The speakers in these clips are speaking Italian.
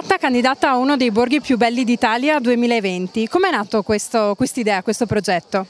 candidata, candidata a uno dei borghi più belli d'Italia 2020. Come è nato quest'idea, questo, questo progetto?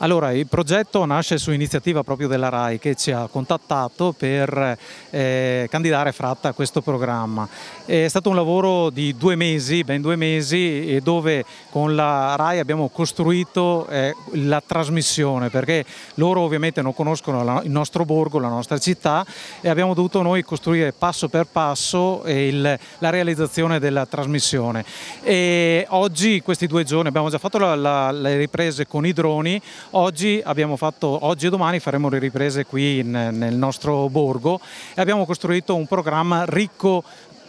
Allora, il progetto nasce su iniziativa proprio della RAI che ci ha contattato per eh, candidare Fratta a questo programma. È stato un lavoro di due mesi, ben due mesi, dove con la RAI abbiamo costruito eh, la trasmissione, perché loro ovviamente non conoscono la, il nostro borgo, la nostra città e abbiamo dovuto noi costruire passo per passo eh, il, la realizzazione della trasmissione. E oggi, questi due giorni, abbiamo già fatto la, la, le riprese con i droni, Oggi, fatto, oggi e domani faremo le riprese qui in, nel nostro borgo e abbiamo costruito un programma ricco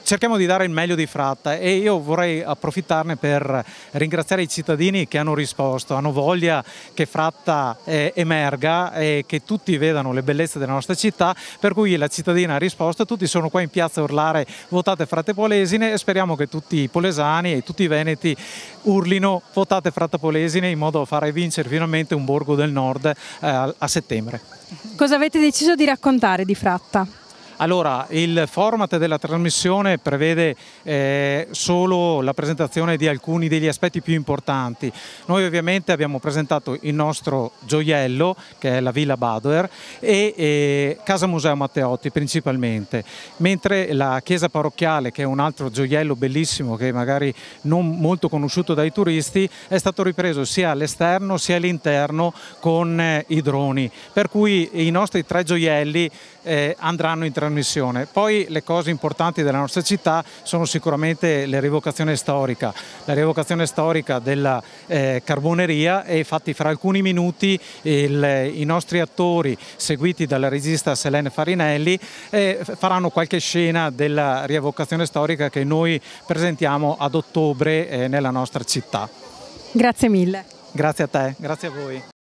cerchiamo di dare il meglio di Fratta e io vorrei approfittarne per ringraziare i cittadini che hanno risposto, hanno voglia che Fratta eh, emerga e che tutti vedano le bellezze della nostra città, per cui la cittadina ha risposto, tutti sono qua in piazza a urlare votate Fratte Polesine e speriamo che tutti i polesani e tutti i veneti urlino votate Fratta Polesine in modo da fare vincere finalmente un borgo del nord eh, a settembre. Cosa avete deciso di raccontare di Fratta? Allora, il format della trasmissione prevede eh, solo la presentazione di alcuni degli aspetti più importanti. Noi ovviamente abbiamo presentato il nostro gioiello, che è la Villa Badoer, e eh, Casa Museo Matteotti principalmente, mentre la chiesa parrocchiale, che è un altro gioiello bellissimo che magari non molto conosciuto dai turisti, è stato ripreso sia all'esterno sia all'interno con eh, i droni. Per cui i nostri tre gioielli eh, andranno in trasmissione trasmissione. Poi le cose importanti della nostra città sono sicuramente la rievocazione storica, la rievocazione storica della eh, carboneria e infatti fra alcuni minuti il, i nostri attori seguiti dalla regista Selene Farinelli eh, faranno qualche scena della rievocazione storica che noi presentiamo ad ottobre eh, nella nostra città. Grazie mille. Grazie a te, grazie a voi.